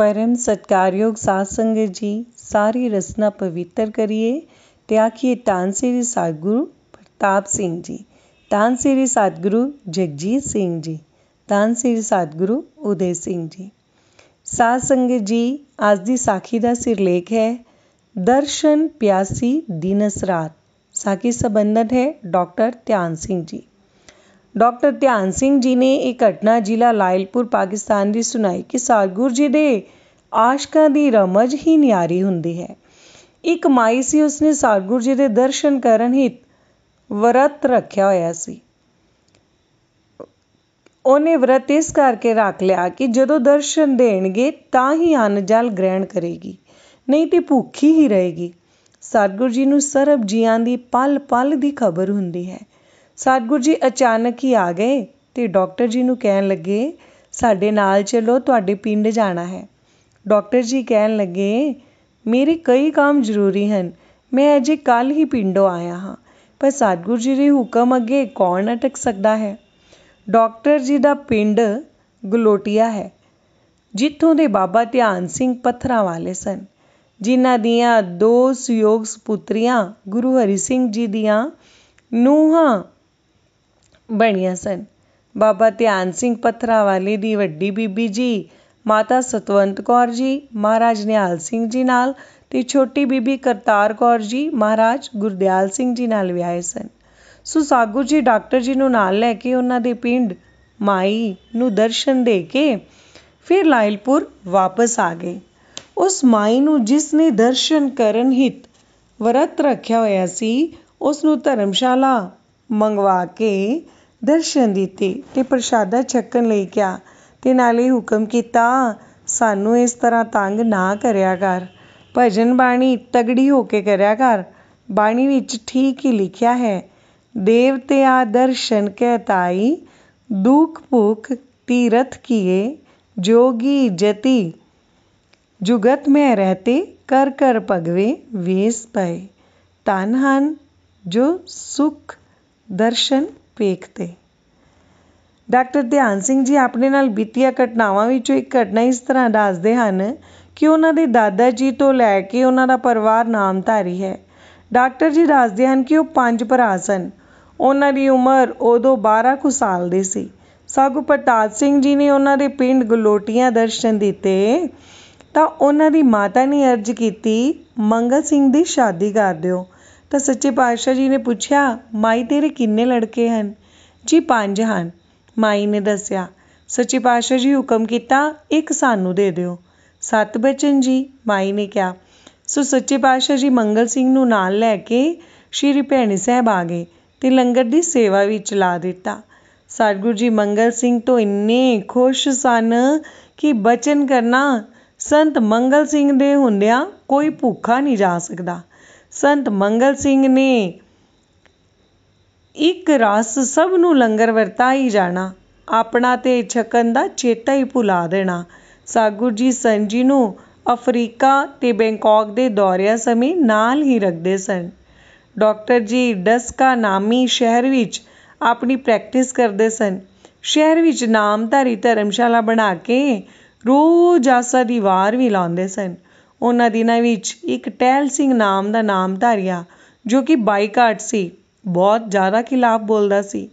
પરમ સત્કાર્યોગ સાસંગજી સારી રસના પવિત્ર કરીએ त्याखिए तानसेरी सतगुरु प्रताप सिंह जी तानसेरी सतगुरु जगजीत सिंह जी तानसेरी सतगुरु उदय सिंह ਜੀ ਸਾਧ ਸੰਗਤ ਜੀ ਅੱਜ ਦੀ ਸਾਖੀ ਦਾ ਸਿਰਲੇਖ ਹੈ ਦਰਸ਼ਨ ਪਿਆਸੀ ਦਿਨਸ ਰਾਤ ਸਾਖੀ ਸੰਬੰਧਤ ਹੈ ਡਾਕਟਰ ਧਿਆਨ ਸਿੰਘ ਜੀ ਡਾਕਟਰ ਧਿਆਨ ਸਿੰਘ ਜੀ ਨੇ ਇਹ ਘਟਨਾ ਜ਼ਿਲ੍ਹਾ ਲਾਇਲਪੁਰ ਪਾਕਿਸਤਾਨ ਦੀ ਸੁਣਾਈ ਕਿ ਸਾਧਗੁਰ ਜੀ ਦੇ ਆਸ਼ਕਾਂ ਦੀ ਰਮਜ ਹੀ ਨਿਆਰੀ ਹੁੰਦੀ ਹੈ ਇੱਕ ਮਾਈ ਸੀ ਉਸਨੇ ਸਾਧਗੁਰ ਜੀ ਦੇ ਦਰਸ਼ਨ ਕਰਨ ਹਿਤ ਵਰਤ ਰੱਖਿਆ ਹੋਇਆ ਸੀ ਉਹਨੇ ਵਰਤ ਇਸ ਕਰਕੇ ਰੱਖ ਲਿਆ ਕਿ ਜਦੋਂ ਦਰਸ਼ਨ ਦੇਣਗੇ ਤਾਂ ਹੀ ਅਨਜਲ ਗ੍ਰਹਿਣ ਕਰੇਗੀ ਨਹੀਂ ਤੇ ਭੁੱਖੀ ਹੀ ਰਹੇਗੀ ਸਤਗੁਰ ਜੀ ਨੂੰ ਸਰਬ ਜੀਆਂ ਦੀ ਪਲ ਪਲ ਦੀ ਖਬਰ ਹੁੰਦੀ ਹੈ ਸਤਗੁਰ ਜੀ ਅਚਾਨਕ ਹੀ ਆ ਗਏ ਤੇ ਡਾਕਟਰ ਜੀ ਨੂੰ ਕਹਿਣ ਲੱਗੇ ਸਾਡੇ ਨਾਲ ਚਲੋ ਤੁਹਾਡੇ ਪਿੰਡ ਜਾਣਾ ਹੈ ਡਾਕਟਰ ਜੀ ਕਹਿਣ ਲੱਗੇ ਮੇਰੇ ਕਈ ਕੰਮ ਜ਼ਰੂਰੀ ਹਨ ਮੈਂ ਅਜੇ ਕੱਲ ਹੀ ਪਿੰਡੋਂ ਆਇਆ ਹਾਂ ਪਰ ਸਤਗੁਰ ਜੀ ਦੇ ਹੁਕਮ ਅੱਗੇ ਕੌਣ ਅਟਕ ਸਕਦਾ ਹੈ ਡਾਕਟਰ ਜੀ ਦਾ ਪਿੰਡ ਗਲੋਟੀਆ ਹੈ ਜਿੱਥੋਂ ਦੇ ਬਾਬਾ ਧਿਆਨ ਸਿੰਘ ਪੱਥਰਾਂ ਵਾਲੇ ਸਨ ਜਿਨ੍ਹਾਂ ਦੀਆਂ ਦੋ ਸਯੋਗ ਸੁਪੁੱਤਰੀਆਂ ਗੁਰੂ ਹਰੀ ਸਿੰਘ ਜੀ ਦੀਆਂ ਨੂੰਹਾਂ ਬਣੀਆਂ ਸਨ। ਬਾਬਾ ਧਿਆਨ ਸਿੰਘ ਪੱਥਰਾਵਾਲੇ ਦੀ ਵੱਡੀ ਬੀਬੀ ਜੀ, ਮਾਤਾ ਸਤਵੰਤ ਕੌਰ ਜੀ, ਮਹਾਰਾਜ ਨਿਹਾਲ ਸਿੰਘ ਜੀ ਨਾਲ ਤੇ ਛੋਟੀ ਬੀਬੀ ਕਰਤਾਰ ਕੌਰ ਜੀ, ਮਹਾਰਾਜ ਗੁਰਦਿਆਲ ਸਿੰਘ ਜੀ ਨਾਲ ਵਿਆਹੇ ਸਨ। ਸੋ ਸਾਗੂ ਜੀ ਡਾਕਟਰ ਜੀ ਨੂੰ ਨਾਲ ਲੈ ਕੇ ਉਹਨਾਂ ਦੇ ਪਿੰਡ ਮਾਈ ਨੂੰ ਦਰਸ਼ਨ ਦੇ ਕੇ ਫਿਰ ਲਾਇਲਪੁਰ ਵਾਪਸ ਆ ਗਏ। ਉਸ ਮਾਈ ਨੂੰ ਜਿਸ ਨੇ ਦਰਸ਼ਨ ਕਰਨ ਹਿਤ ਵਰਤ ਰੱਖਿਆ ਹੋਇਆ ਸੀ, ਉਸ ਨੂੰ ਧਰਮਸ਼ਾਲਾ ਮੰਗਵਾ ਕੇ ਦਰਸ਼ਨ ਦਿੱਤੇ ਤੇ ਪ੍ਰਸ਼ਾਦਾ ਛਕਣ ਲਈ ਕਿਹਾ ਤੇ ਨਾਲੇ ਹੁਕਮ ਕੀਤਾ ਸਾਨੂੰ ਇਸ ਤਰ੍ਹਾਂ ਤੰਗ ਨਾ ਕਰਿਆ ਕਰ ਭਜਨ ਬਾਣੀ ਤਗੜੀ ਹੋ ਕੇ ਕਰਿਆ ਕਰ ਬਾਣੀ ਵਿੱਚ ਠੀਕ ਹੀ ਲਿਖਿਆ ਹੈ ਦੇਵ ਤੇ ਆ ਦਰਸ਼ਨ ਕਹਿ ਤਾਈ ਦੁਖ ਭੁਖ तीर्थ किए जोगी जति जुगत में रहते कर कर पगवे वेस पए तान हन जो सुख दर्शन ਭੇਖ ਤੇ ਡਾਕਟਰ ਧਿਆਨ ਸਿੰਘ ਜੀ ਆਪਣੇ ਨਾਲ ਬੀਤੀਆਂ ਘਟਨਾਵਾਂ ਵਿੱਚੋਂ ਇੱਕ ਘਟਨਾ ਇਸ ਤਰ੍ਹਾਂ ਦੱਸਦੇ ਹਨ ਕਿ ਉਹਨਾਂ ਦੇ ਦਾਦਾ ਜੀ ਤੋਂ ਲੈ ਕੇ ਉਹਨਾਂ ਦਾ ਪਰਿਵਾਰ ਨਾਮਧਾਰੀ ਹੈ ਡਾਕਟਰ ਜੀ ਦੱਸਦੇ ਹਨ ਕਿ ਉਹ ਪੰਜ ਭਰਾ ਸਨ ਉਹਨਾਂ ਦੀ ਉਮਰ ਉਦੋਂ 12 ਕੁ ਸਾਲ ਦੀ ਸੀ ਸਭ ਪ੍ਰਤਾਪ ਸਿੰਘ ਜੀ ਨੇ ਉਹਨਾਂ ਦੇ ਪਿੰਡ ਗਲੋਟੀਆਂ ਦਰਸ਼ਨ ਦਿੱਤੇ ਤਾਂ ਉਹਨਾਂ ਦੀ ਮਾਤਾ ਨੇ ਅਰਜ਼ ਕੀਤੀ ਮੰਗਲ ਸਿੰਘ ਦੀ ਸ਼ਾਦੀ ਕਰ ਦਿਓ ਤਾਂ ਸੱਚੇ ਪਾਤਸ਼ਾਹ ਜੀ ਨੇ ਪੁੱਛਿਆ ਮਾਈ ਤੇਰੇ ਕਿੰਨੇ ਲੜਕੇ ਹਨ ਜੀ ਪੰਜ ਹਨ ਮਾਈ ਨੇ ਦੱਸਿਆ ਸੱਚੇ ਪਾਤਸ਼ਾਹ ਜੀ ਹੁਕਮ ਕੀਤਾ ਇੱਕ ਸਾਨੂੰ ਦੇ ਦਿਓ ਸਤ ਬਚਨ ਜੀ ਮਾਈ ਨੇ ਕਿਹਾ ਸੋ ਸੱਚੇ ਪਾਤਸ਼ਾਹ ਜੀ ਮੰਗਲ ਸਿੰਘ ਨੂੰ ਨਾਲ ਲੈ ਕੇ ਸ਼੍ਰੀ ਭੈਣੀ ਸਾਹਿਬ ਆ ਗਏ ਤੇ ਲੰਗਰ ਦੀ ਸੇਵਾ ਵੀ ਚਲਾ ਦਿੱਤਾ ਸਤਗੁਰੂ ਜੀ ਮੰਗਲ ਸਿੰਘ ਤੋਂ ਇੰਨੇ ਖੁਸ਼ ਸਨ ਕਿ ਬਚਨ ਕਰਨਾ ਸੰਤ ਮੰਗਲ ਸਿੰਘ ਦੇ ਹੁੰਦਿਆਂ ਕੋਈ ਭੁੱਖਾ ਨਹੀਂ ਜਾ ਸਕਦਾ ਸੰਤ ਮੰਗਲ ਸਿੰਘ ਨੇ ਇੱਕ ਰਸ ਸਭ ਨੂੰ ਲੰਗਰ ਵਰਤਾਈ ਜਾਣਾ ਆਪਣਾ ਤੇ ਛਕਨ ਦਾ ਚੇਤਾ ਹੀ ਭੁਲਾ ਦੇਣਾ ਸਾਗੁਰ ਜੀ ਸੰਜੀ ਨੂੰ ਅਫਰੀਕਾ ਤੇ ਬੈਂਕਾਕ ਦੇ ਦੌਰਿਆਂ ਸਮੇਂ ਨਾਲ ਹੀ ਰੱਖਦੇ ਸਨ ਡਾਕਟਰ ਜੀ ਡਸਕਾ ਨਾਮੀ ਸ਼ਹਿਰ ਵਿੱਚ ਆਪਣੀ ਪ੍ਰੈਕਟਿਸ ਕਰਦੇ ਸਨ ਸ਼ਹਿਰ ਵਿੱਚ ਨਾਮਧਾਰੀ ਧਰਮਸ਼ਾਲਾ ਬਣਾ ਕੇ ਰੋਜ਼ ਆਸਾ ਦੀ ਵਾਰ ਵੀ ਲਾਉਂਦੇ ਸਨ ਉਹਨਾਂ ਦਿਨਾਂ ਵਿੱਚ ਇੱਕ ਟੈਲ ਸਿੰਘ ਨਾਮ ਦਾ ਨਾਮਧਾਰੀਆ ਜੋ ਕਿ ਬਾਈਕਾਟ ਸੀ ਬਹੁਤ ਜ਼ਿਆਦਾ ਖਿਲਾਫ ਬੋਲਦਾ ਸੀ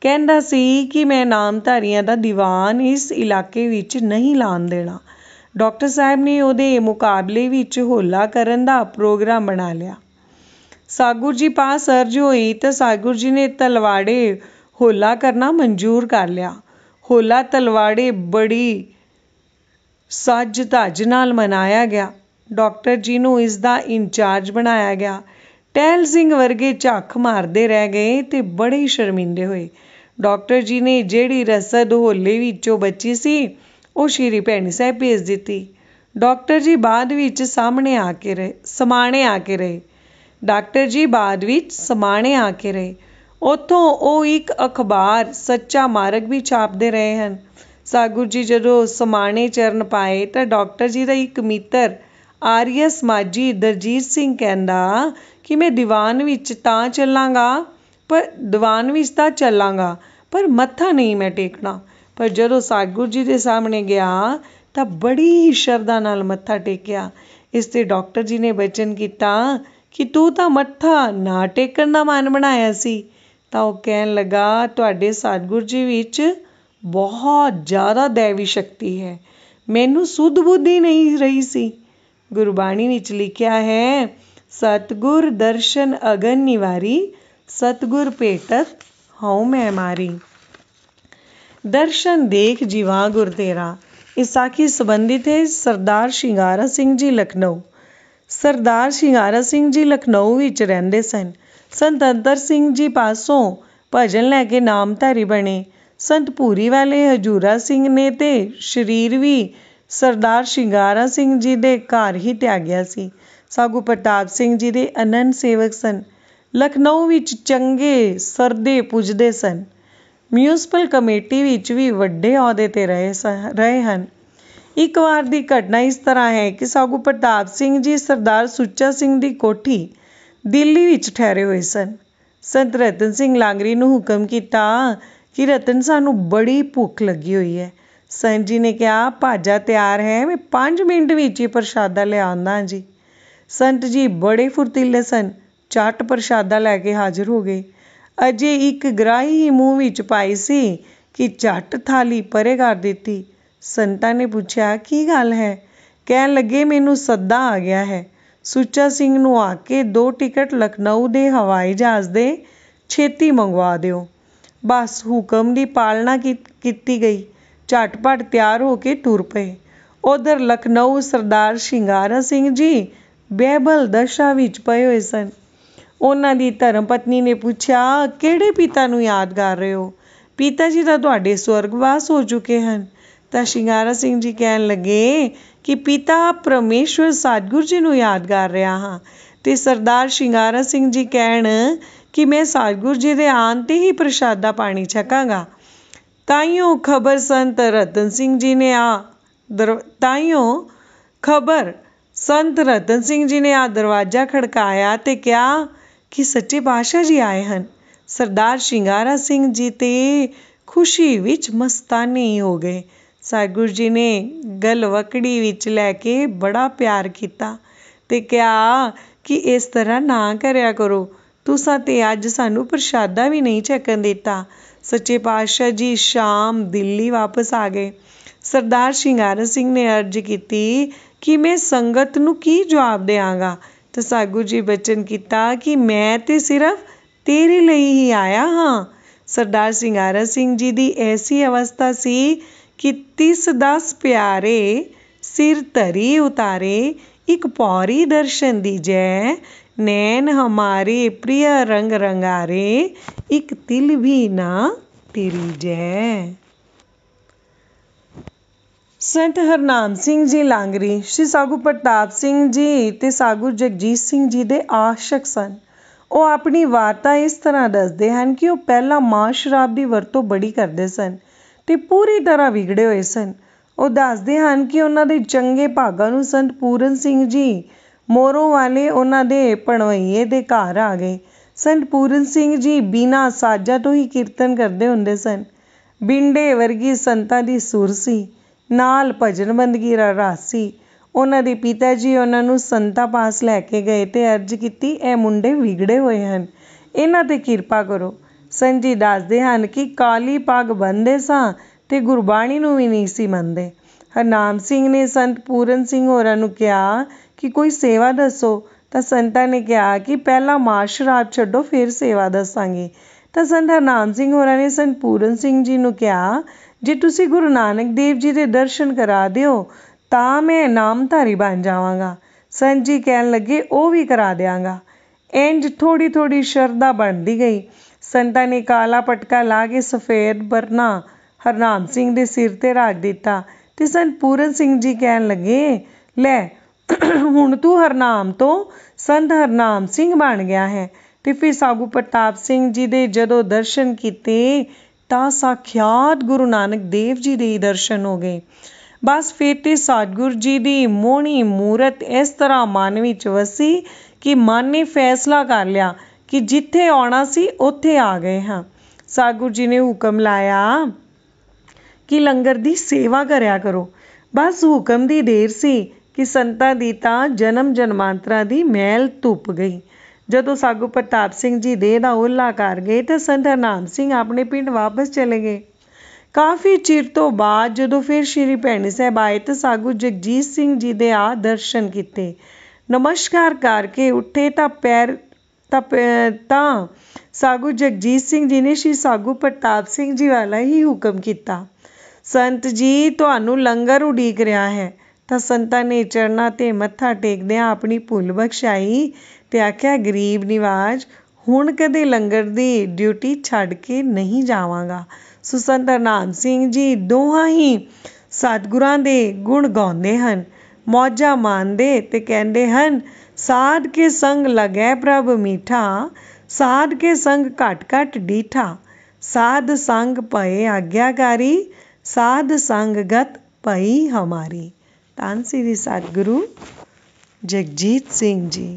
ਕਹਿੰਦਾ ਸੀ ਕਿ ਮੈਂ ਨਾਮਧਾਰੀਆਂ ਦਾ ਦੀਵਾਨ ਇਸ ਇਲਾਕੇ ਵਿੱਚ ਨਹੀਂ ਲਾਣ ਦੇਣਾ ਡਾਕਟਰ ਸਾਹਿਬ ਨੇ ਉਹਦੇ ਮੁਕਾਬਲੇ ਵਿੱਚ ਹੋਲਾ ਕਰਨ ਦਾ ਪ੍ਰੋਗਰਾਮ ਬਣਾ ਲਿਆ ਸਾਗੁਰ ਜੀ ਪਾਸ ਅਰਜ ਹੋਈ ਤਾਂ ਸਾਗੁਰ ਜੀ ਨੇ ਤਲਵਾੜੇ ਹੋਲਾ ਕਰਨਾ ਮਨਜ਼ੂਰ ਕਰ ਲਿਆ ਹੋਲਾ ਤਲਵਾੜੇ ਬੜੀ ਸੱਜ ਧੱਜ ਨਾਲ ਮਨਾਇਆ ਗਿਆ ਡਾਕਟਰ ਜੀ ਨੂੰ ਇਸ ਦਾ ਇੰਚਾਰਜ ਬਣਾਇਆ ਗਿਆ ਟੈਲ ਸਿੰਘ ਵਰਗੇ ਝੱਖ ਮਾਰਦੇ ਰਹਿ ਗਏ ਤੇ ਬੜੇ ਸ਼ਰਮਿੰਦੇ ਹੋਏ ਡਾਕਟਰ ਜੀ ਨੇ ਜਿਹੜੀ ਰਸਦ ਹੋਲੇ ਵਿੱਚੋਂ ਬੱਚੀ ਸੀ ਉਹ ਸ਼੍ਰੀ ਭੈਣੀ ਸਾਹਿਬ ਭੇਜ ਦਿੱਤੀ ਡਾਕਟਰ ਜੀ ਬਾਅਦ ਵਿੱਚ ਸਾਹਮਣੇ ਆ ਕੇ ਰਹੇ ਸਮਾਣੇ ਆ ਕੇ ਰਹੇ ਡਾਕਟਰ ਜੀ ਬਾਅਦ ਵਿੱਚ ਸਮਾਣੇ ਆ ਕੇ ਰਹੇ ਉਥੋਂ ਉਹ ਇੱਕ ਅਖਬਾਰ ਸੱਚਾ ਮਾਰਗ ਵੀ ਛਾਪਦੇ ਰਹੇ ਹਨ ਸਾਗੁਰ ਜੀ ਜਦੋਂ ਸਮਾਣੇ ਚਰਨ ਪਾਏ ਤਾਂ ਡਾਕਟਰ ਜੀ ਦਾ ਇੱਕ ਮਿੱਤਰ ਆਰੀਆ ਮਾਜੀ ਦਰਜੀਤ ਸਿੰਘ ਕਹਿੰਦਾ ਕਿ ਮੈਂ ਦੀਵਾਨ ਵਿੱਚ ਤਾਂ ਚੱਲਾਂਗਾ ਪਰ ਦੀਵਾਨ ਵਿੱਚ ਤਾਂ ਚੱਲਾਂਗਾ ਪਰ ਮੱਥਾ ਨਹੀਂ ਮੈਂ ਟੇਕਣਾ ਪਰ ਜਦੋਂ ਸਤਿਗੁਰੂ ਜੀ ਦੇ ਸਾਹਮਣੇ ਗਿਆ ਤਾਂ ਬੜੀ ਹੀ ਸ਼ਰਧਾ ਨਾਲ ਮੱਥਾ ਟੇਕਿਆ ਇਸ ਤੇ ਡਾਕਟਰ ਜੀ ਨੇ ਬਚਨ ਕੀਤਾ ਕਿ ਤੂੰ ਤਾਂ ਮੱਥਾ ਨਾ ਟੇਕਣ ਦਾ ਮਨ ਬਣਾਇਆ ਸੀ ਤਾਂ ਉਹ ਕਹਿਣ ਲੱਗਾ ਤੁਹਾਡੇ ਸਤਿਗੁਰ ਜੀ ਵਿੱਚ ਬਹੁਤ ਜ਼ਿਆਦਾ ਦੇਵੀ ਸ਼ਕਤੀ ਹੈ ਮੈਨੂੰ ਸੁਧ ਬੁੱਧੀ ਨਹੀਂ ਰਹੀ ਸੀ ਗੁਰਬਾਣੀ ਵਿੱਚ ਲਿਖਿਆ ਹੈ ਸਤਗੁਰ ਦਰਸ਼ਨ ਅਗਨ ਨਿਵਾਰੀ ਸਤਗੁਰ ਭੇਟਤ ਹਉ ਮੈਂ ਮਾਰੀ ਦਰਸ਼ਨ ਦੇਖ ਜੀਵਾ ਗੁਰ ਤੇਰਾ ਇਸ ਸਾਖੀ ਸੰਬੰਧਿਤ ਹੈ ਸਰਦਾਰ ਸ਼ਿੰਗਾਰਾ ਸਿੰਘ ਜੀ ਲਖਨਊ ਸਰਦਾਰ ਸ਼ਿੰਗਾਰਾ ਸਿੰਘ ਜੀ ਲਖਨਊ ਵਿੱਚ ਰਹਿੰਦੇ ਸਨ ਸੰਤ ਅੰਦਰ ਸਿੰਘ ਜੀ ਪਾਸੋਂ ਭਜਨ ਲੈ ਕੇ ਨਾਮਧਾਰੀ ਬਣੇ ਸੰਤ ਪੂਰੀ ਵਾਲੇ ਹਜੂਰਾ ਸਿੰਘ ਨੇ ਤੇ ਸ਼ਰੀਰ ਵੀ ਸਰਦਾਰ ਸ਼ਿੰਗਾਰਾ ਸਿੰਘ ਜੀ ਦੇ ਘਰ ਹੀ ਤਿਆਗਿਆ ਸੀ ਸਾਗੂ ਪ੍ਰਤਾਪ ਸਿੰਘ ਜੀ ਦੇ ਅਨੰਦ ਸੇਵਕ ਸਨ ਲਖਨਊ ਵਿੱਚ ਚੰਗੇ ਸਰਦੇ ਪੁੱਜਦੇ ਸਨ ਮਿਊਨਿਸਪਲ ਕਮੇਟੀ ਵਿੱਚ ਵੀ ਵੱਡੇ ਅਹੁਦੇ ਤੇ ਰਹੇ ਰਹੇ ਹਨ ਇੱਕ ਵਾਰ ਦੀ ਘਟਨਾ ਇਸ ਤਰ੍ਹਾਂ ਹੈ ਕਿ ਸਾਗੂ ਪ੍ਰਤਾਪ ਸਿੰਘ ਜੀ ਸਰਦਾਰ ਸੁੱਚਾ ਸਿੰਘ ਦੀ ਕੋਠੀ ਦਿੱਲੀ ਵਿੱਚ ਠਹਿਰੇ ਹੋਏ ਸਨ ਸੰਤ ਰਤਨ ਸਿੰਘ ਲਾਂਗਰੀ ਨੂੰ ਹੁਕਮ ਕੀਤਾ ਕਿ ਰਤਨ ਸਾਨੂੰ ਬੜੀ ਭੁੱਖ ਲੱਗੀ ਹੋਈ ਹੈ ਸੰਤ ਜੀ ਨੇ ਕਿਹਾ ਭਾਜਾ ਤਿਆਰ ਹੈ ਮੈਂ 5 ਮਿੰਟ ਵਿੱਚ ਹੀ ਪ੍ਰਸ਼ਾਦਾ ਲਿਆਉਂਦਾ ਜੀ ਸੰਤ ਜੀ ਬੜੇ ਫੁਰਤੀਲੇ ਸਨ ਚਾਟ ਪ੍ਰਸ਼ਾਦਾ ਲੈ ਕੇ ਹਾਜ਼ਰ ਹੋ ਗਏ ਅਜੇ ਇੱਕ ਗ੍ਰਾਹੀ ਹੀ ਮੂੰਹ ਵਿੱਚ ਪਾਈ ਸੀ ਕਿ ਝੱਟ ਥਾਲੀ ਪਰੇ ਕਰ ਦਿੱਤੀ ਸੰਤਾ ਨੇ ਪੁੱਛਿਆ ਕੀ ਗੱਲ ਹੈ ਕਹਿਣ ਲੱਗੇ ਮੈਨੂੰ ਸੱਦਾ ਆ ਗਿਆ ਹੈ ਸੁੱਚਾ ਸਿੰਘ ਨੂੰ ਆ ਕੇ ਦੋ ਟਿਕਟ ਲਖਨਊ ਦੇ ਹਵਾਈ ਜਹਾਜ਼ ਦੇ ਛੇਤੀ ਮੰਗਵਾ ਦਿਓ ਬਸ ਹੁਕਮ ਦੀ ਪਾਲਣਾ ਕੀਤੀ ਗਈ ਝਟਪਟ ਤਿਆਰ ਹੋ ਕੇ ਤੁਰ ਪਏ। ਉਧਰ ਲਖਨਊ ਸਰਦਾਰ ਸ਼ਿੰਗਾਰਾ ਸਿੰਘ ਜੀ ਬਹਿਬਲ ਦਸ਼ਾ ਵਿੱਚ ਪਏ ਹੋਏ ਸਨ। ਉਹਨਾਂ ਦੀ ਧਰਮ ਪਤਨੀ ਨੇ ਪੁੱਛਿਆ, "ਕਿਹੜੇ ਪਿਤਾ ਨੂੰ ਯਾਦ ਕਰ ਰਹੇ ਹੋ? ਪਿਤਾ ਜੀ ਤਾਂ ਤੁਹਾਡੇ ਸਵਰਗਵਾਸ ਹੋ ਚੁੱਕੇ ਹਨ।" ਤਾਂ ਸ਼ਿੰਗਾਰਾ ਸਿੰਘ ਜੀ ਕਹਿਣ ਲੱਗੇ ਕਿ ਪਿਤਾ ਪਰਮੇਸ਼ਵਰ ਸਤਿਗੁਰੂ ਜੀ ਨੂੰ ਯਾਦ ਕਰ ਰਿਹਾ ਹਾਂ ਤੇ ਸਰਦਾਰ ਸ਼ਿੰਗਾਰਾ ਸਿੰਘ ਜੀ ਕਹਿਣ ਕਿ ਮੈਂ ਸਤਿਗੁਰੂ ਜੀ ਦੇ ਆਉਣ ਤੇ ਹੀ ਪ੍ਰਸ਼ਾਦਾ ਪਾਣੀ ਛਕਾਂਗਾ। ਤਾਈਓ ਖਬਰ ਸੰਤ ਰਤਨ ਸਿੰਘ ਜੀ ਨੇ ਆ ਤਾਈਓ ਖਬਰ ਸੰਤ ਰਤਨ ਸਿੰਘ ਜੀ ਨੇ ਆ ਦਰਵਾਜ਼ਾ ਖੜਕਾਇਆ ਤੇ ਕਿਹਾ ਕਿ ਸੱਚੇ ਬਾਸ਼ਾ ਜੀ ਆਏ ਹਨ ਸਰਦਾਰ ਸ਼ਿੰਗਾਰਾ ਸਿੰਘ ਜੀ ਤੇ ਖੁਸ਼ੀ ਵਿੱਚ ਮਸਤਾਨੇ ਹੋ ਗਏ ਸਾਗੁਰ ਜੀ ਨੇ ਗਲ ਵਕੜੀ ਵਿੱਚ ਲੈ ਕੇ ਬੜਾ ਪਿਆਰ ਕੀਤਾ ਤੇ ਕਿਹਾ ਕਿ ਇਸ ਤਰ੍ਹਾਂ ਨਾ ਕਰਿਆ ਕਰੋ ਤੁਸਾਂ ਤੇ ਅੱਜ ਸਾਨੂੰ ਪ੍ਰਸ਼ਾਦਾ ਵੀ ਨਹੀਂ ਚੱਕਣ ਦਿੱਤਾ ਸੱਚੇ ਪਾਤਸ਼ਾਹ ਜੀ ਸ਼ਾਮ ਦਿੱਲੀ ਵਾਪਸ ਆ ਗਏ ਸਰਦਾਰ ਸ਼ਿੰਗਾਰਾ ਸਿੰਘ ਨੇ ਅਰਜ਼ ਕੀਤੀ ਕਿ ਮੈਂ ਸੰਗਤ ਨੂੰ ਕੀ ਜਵਾਬ ਦੇਵਾਂਗਾ ਤਾਂ ਸਾਗੂ ਜੀ ਬਚਨ ਕੀਤਾ ਕਿ ਮੈਂ ਤੇ ਸਿਰਫ ਤੇਰੇ ਲਈ ਹੀ ਆਇਆ ਹਾਂ ਸਰਦਾਰ ਸ਼ਿੰਗਾਰਾ ਸਿੰਘ ਜੀ ਦੀ ਐਸੀ ਅਵਸਥਾ ਸੀ ਕਿ 30 10 ਪਿਆਰੇ ਸਿਰ ਧਰੀ ਉਤਾਰੇ ਇੱਕ ਪੌਰੀ ਦਰਸ਼ਨ ਦੀ ਜੈ ਨੈਣ ਹਮਾਰੇ ਪ੍ਰਿਯ ਰੰਗ ਰੰਗਾਰੇ ਇੱਕ ਤਿਲ ਵੀ ਨਾ ਜੈ ਸੈਂਟ ਹਰਨਾਮ ਸਿੰਘ ਜੀ ਲਾਂਗਰੀ ਸ਼੍ਰੀ ਸਾਗੂ ਪ੍ਰਤਾਪ ਸਿੰਘ ਜੀ ਤੇ ਸਾਗੂ ਜਗਜੀਤ ਸਿੰਘ ਜੀ ਦੇ ਆਸ਼ਕ ਸਨ ਉਹ ਆਪਣੀ ਵਾਰਤਾ ਇਸ ਤਰ੍ਹਾਂ ਦੱਸਦੇ ਹਨ ਕਿ ਉਹ ਪਹਿਲਾਂ ਮਾਂ ਸ਼ਰਾਬ ਦੀ ਵਰਤੋਂ ਬੜੀ ਕਰਦੇ ਸਨ ਤੇ ਪੂਰੀ ਤਰ੍ਹਾਂ ਵਿਗੜੇ ਹੋਏ ਸਨ ਉਹ ਦੱਸਦੇ ਹਨ ਕਿ ਉਹਨਾਂ ਦੇ ਚੰਗੇ ਭਾਗਾਂ ਨੂੰ ਸੰਤ ਪੂਰਨ ਸਿੰਘ ਜੀ ਮੋਰੋ ਵਾਲੇ ਉਹਨਾਂ ਦੇ ਪਣਵਈਏ ਦੇ ਘਰ ਆ ਗਏ ਸੰਤ ਪੂਰਨ ਸਿੰਘ ਜੀ ਬਿਨਾ ਸਾਜਾ ਤੋਂ ਹੀ ਕੀਰਤਨ ਕਰਦੇ ਹੁੰਦੇ ਸਨ ਬਿੰਡੇ ਵਰਗੀ ਸੰਤਾਂ ਦੀ ਸੁਰ ਸੀ ਨਾਲ ਭਜਨ ਬੰਦਗੀ ਦਾ ਰਸ ਸੀ ਉਹਨਾਂ ਦੇ ਪਿਤਾ ਜੀ ਉਹਨਾਂ ਨੂੰ ਸੰਤਾ ਪਾਸ ਲੈ ਕੇ ਗਏ ਤੇ ਅਰਜ਼ ਕੀਤੀ ਇਹ ਮੁੰਡੇ ਵਿਗੜੇ ਹੋਏ ਹਨ ਇਹਨਾਂ ਤੇ ਕਿਰਪਾ ਕਰੋ ਸੰਜੀ ਦੱਸਦੇ ਹਨ ਕਿ ਕਾਲੀ ਪਾਗ ਬੰਦੇ ਸਾਂ ਤੇ ਗੁਰਬਾਣੀ ਨੂੰ ਵੀ ਨਹੀਂ ਸੀ ਮੰਨਦੇ ਹਰਨਾਮ ਸਿੰਘ ਨੇ ਸੰਤ ਪੂਰਨ ਸਿੰਘ ਹੋਰਾਂ ਨੂੰ ਕਿਹਾ ਕਿ ਕੋਈ ਸੇਵਾ ਦੱਸੋ ਤਾਂ ਸੰਤਾਂ ਨੇ ਕਿਹਾ ਕਿ ਪਹਿਲਾਂ ਮਾਂ ਸ਼ਰਾਬ ਛੱਡੋ ਫਿਰ ਸੇਵਾ ਦੱਸਾਂਗੇ ਤਾਂ ਸੰਤ ਹਰਨਾਮ ਸਿੰਘ ਹੋਰਾਂ ਨੇ ਸੰਤ ਪੂਰਨ ਸਿੰਘ ਜੀ ਨੂੰ ਕਿਹਾ ਜੇ ਤੁਸੀਂ ਗੁਰੂ ਨਾਨਕ ਦੇਵ ਜੀ ਦੇ ਦਰਸ਼ਨ ਕਰਾ ਦਿਓ ਤਾਂ ਮੈਂ ਨਾਮਧਾਰੀ ਬਣ ਜਾਵਾਂਗਾ ਸੰਤ ਜੀ ਕਹਿਣ ਲੱਗੇ ਉਹ ਵੀ ਕਰਾ ਦਿਆਂਗਾ ਇੰਜ ਥੋੜੀ ਥੋੜੀ ਸ਼ਰਧਾ ਬਣਦੀ ਗਈ ਸੰਤਾਂ ਨੇ ਕਾਲਾ ਪਟਕਾ ਲਾ ਕੇ ਸਫੇਦ ਬਰਨਾ ਹਰਨਾਮ ਸਿੰਘ ਦੇ ਸਿਰ ਤੇ ਰੱਖ ਦਿੱਤਾ ਤੇ ਸੰਤ ਪੂਰਨ ਸਿੰਘ ਜੀ ਕਹਿਣ ਲੱਗੇ ਲੈ ਹੁਣ ਤੂੰ ਹਰਨਾਮ ਤੋਂ ਸੰਤ ਹਰਨਾਮ ਸਿੰਘ ਬਣ ਗਿਆ ਹੈ ਤੇ ਫਿਰ ਸਾਗੂ ਪ੍ਰਤਾਪ ਸਿੰਘ ਜੀ ਦੇ ਜਦੋਂ ਦਰਸ਼ਨ ਕੀਤੇ ਤਾਂ ਸਾਖਿਆਤ ਗੁਰੂ ਨਾਨਕ ਦੇਵ ਜੀ ਦੇ ਦਰਸ਼ਨ ਹੋ ਗਏ ਬਸ ਫਿਰ ਤੇ ਸਾਧਗੁਰ ਜੀ ਦੀ ਮੋਣੀ ਮੂਰਤ ਇਸ ਤਰ੍ਹਾਂ ਮਨ ਵਿੱਚ ਵਸੀ ਕਿ ਮਨ ਨੇ ਫੈਸਲਾ ਕਰ ਲਿਆ ਕਿ ਜਿੱਥੇ ਆਉਣਾ ਸੀ ਉੱਥੇ ਆ ਗਏ ਹਾਂ ਸਾਗੁਰ ਜੀ ਨੇ ਹੁਕਮ ਲਾਇਆ ਕਿ ਲੰਗਰ ਦੀ ਸੇਵਾ ਕਰਿਆ ਕਰੋ ਬਸ ਹੁਕਮ ਦੀ ਦੇਰ ਸੀ ਕਿ ਸੰਤਾ ਦੀ ਤਾਂ ਜਨਮ ਜਨਮਾਂਤਰਾ ਦੀ ਮੈਲ ਧੁੱਪ ਗਈ ਜਦੋਂ ਸਾਗੂ ਪ੍ਰਤਾਪ ਸਿੰਘ ਜੀ ਦੇ ਦਾ ਉਹਲਾ ਕਰ ਗਏ ਤਾਂ ਸੰਤ ਹਰਨਾਮ ਸਿੰਘ ਆਪਣੇ ਪਿੰਡ ਵਾਪਸ ਚਲੇ ਗਏ ਕਾਫੀ ਚਿਰ ਤੋਂ ਬਾਅਦ ਜਦੋਂ ਫਿਰ ਸ਼੍ਰੀ ਭੈਣੀ ਸਾਹਿਬ ਆਏ ਤਾਂ ਸਾਗੂ ਜਗਜੀਤ ਸਿੰਘ ਜੀ ਦੇ ਆ ਦਰਸ਼ਨ ਕੀਤੇ ਨਮਸਕਾਰ ਕਰਕੇ ਉੱਠੇ ਤਾਂ ਪੈਰ ਤਾਂ ਸਾਗੂ ਜਗਜੀਤ ਸਿੰਘ ਜੀ ਨੇ ਸ਼੍ਰੀ ਸਾਗੂ ਪ੍ਰਤਾਪ ਸਿੰਘ ਜੀ ਵਾਲਾ ਹੀ ਹੁਕਮ ਕੀਤਾ ਸੰਤ ਜੀ ਤੁਹਾਨੂੰ ਲੰਗਰ ਉਡੀਕ ਰਿਹਾ ਹੈ ਤਾਂ ਸੰਤਾਂ ਨੇ ਚਰਨਾਂ ਤੇ ਮੱਥਾ ਟੇਕਦਿਆਂ ਆਪਣੀ ਭੁੱਲ ਬਖਸ਼ਾਈ ਤੇ ਆਖਿਆ ਗਰੀਬ ਨਿਵਾਜ ਹੁਣ ਕਦੇ ਲੰਗਰ ਦੀ ਡਿਊਟੀ ਛੱਡ ਕੇ ਨਹੀਂ ਜਾਵਾਂਗਾ ਸੋ ਸੰਤ ਸਿੰਘ ਜੀ ਦੋਹਾਂ ਹੀ ਸਤਗੁਰਾਂ ਦੇ ਗੁਣ ਗਾਉਂਦੇ ਹਨ ਮੌਜਾ ਮਾਣਦੇ ਤੇ ਕਹਿੰਦੇ ਹਨ ਸਾਧ ਕੇ ਸੰਗ ਲਗੈ ਪ੍ਰਭ ਮੀਠਾ ਸਾਧ ਕੇ ਸੰਗ ਘਟ ਘਟ ਡੀਠਾ ਸਾਧ ਸੰਗ ਪਏ ਆਗਿਆਕਾਰੀ ਸਾਧ ਸੰਗ ਗਤ ਪਈ ਹਮਾਰੀ ਧੰਨ ਸ੍ਰੀ ਸਤਿਗੁਰੂ ਜਗਜੀਤ ਸਿੰਘ ਜੀ